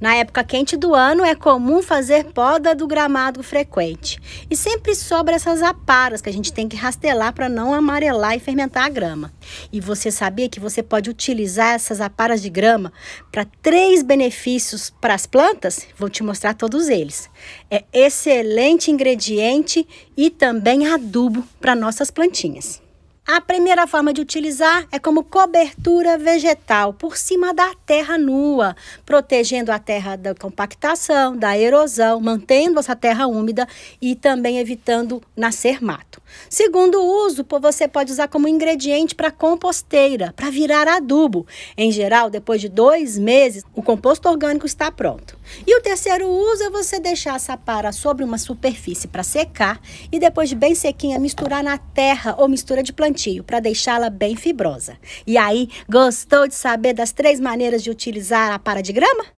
Na época quente do ano, é comum fazer poda do gramado frequente. E sempre sobra essas aparas que a gente tem que rastelar para não amarelar e fermentar a grama. E você sabia que você pode utilizar essas aparas de grama para três benefícios para as plantas? Vou te mostrar todos eles. É excelente ingrediente e também adubo para nossas plantinhas. A primeira forma de utilizar é como cobertura vegetal por cima da terra nua, protegendo a terra da compactação, da erosão, mantendo essa terra úmida e também evitando nascer mato. Segundo uso, você pode usar como ingrediente para composteira, para virar adubo. Em geral, depois de dois meses, o composto orgânico está pronto. E o terceiro uso é você deixar essa para sobre uma superfície para secar e depois de bem sequinha misturar na terra ou mistura de plantinhas para deixá-la bem fibrosa. E aí, gostou de saber das três maneiras de utilizar a para de grama?